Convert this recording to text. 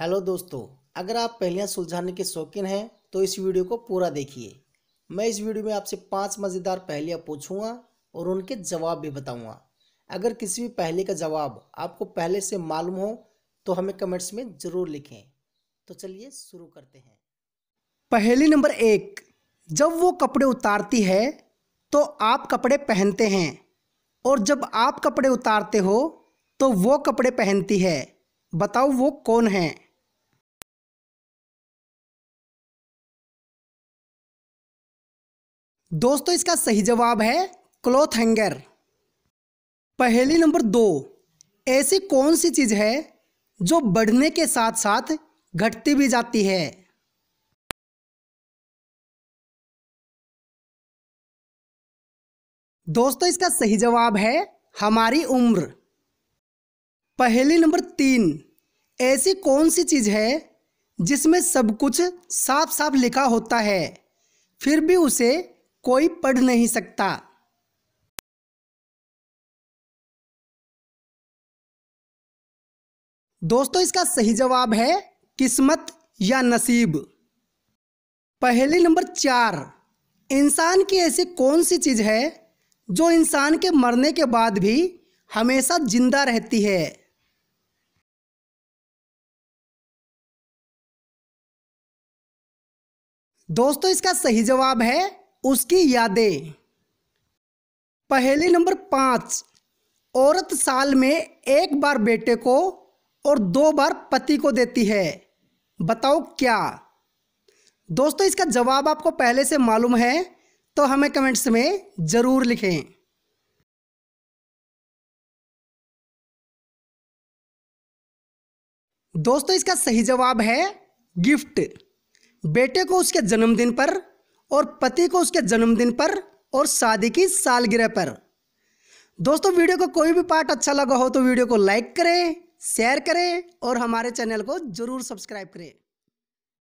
hello दोस्तों अगर आप पहलियाँ सुलझाने के शौकीन हैं तो इस वीडियो को पूरा देखिए मैं इस वीडियो में आपसे पाँच मज़ेदार पहलियाँ पूछूंगा और उनके जवाब भी बताऊंगा अगर किसी भी पहले का जवाब आपको पहले से मालूम हो तो हमें कमेंट्स में ज़रूर लिखें तो चलिए शुरू करते हैं पहली नंबर एक जब वो कपड़े उतारती है तो आप कपड़े पहनते हैं और जब आप कपड़े उतारते हो तो वो कपड़े पहनती है बताओ वो कौन है दोस्तों इसका सही जवाब है क्लॉथ हैंगर पहली नंबर दो ऐसी कौन सी चीज़ है जो बढ़ने के साथ साथ घटती भी जाती है दोस्तों इसका सही जवाब है हमारी उम्र पहली नंबर तीन ऐसी कौन सी चीज़ है जिसमें सब कुछ साफ साफ लिखा होता है फिर भी उसे कोई पढ़ नहीं सकता दोस्तों इसका सही जवाब है किस्मत या नसीब पहले नंबर चार इंसान की ऐसी कौन सी चीज़ है जो इंसान के मरने के बाद भी हमेशा जिंदा रहती है दोस्तों इसका सही जवाब है उसकी यादें पहले नंबर पाँच औरत साल में एक बार बेटे को और दो बार पति को देती है बताओ क्या दोस्तों इसका जवाब आपको पहले से मालूम है तो हमें कमेंट्स में ज़रूर लिखें दोस्तों इसका सही जवाब है गिफ्ट बेटे को उसके जन्मदिन पर और पति को उसके जन्मदिन पर और शादी की सालगिरह पर दोस्तों वीडियो का को कोई भी पार्ट अच्छा लगा हो तो वीडियो को लाइक करें शेयर करें और हमारे चैनल को ज़रूर सब्सक्राइब करें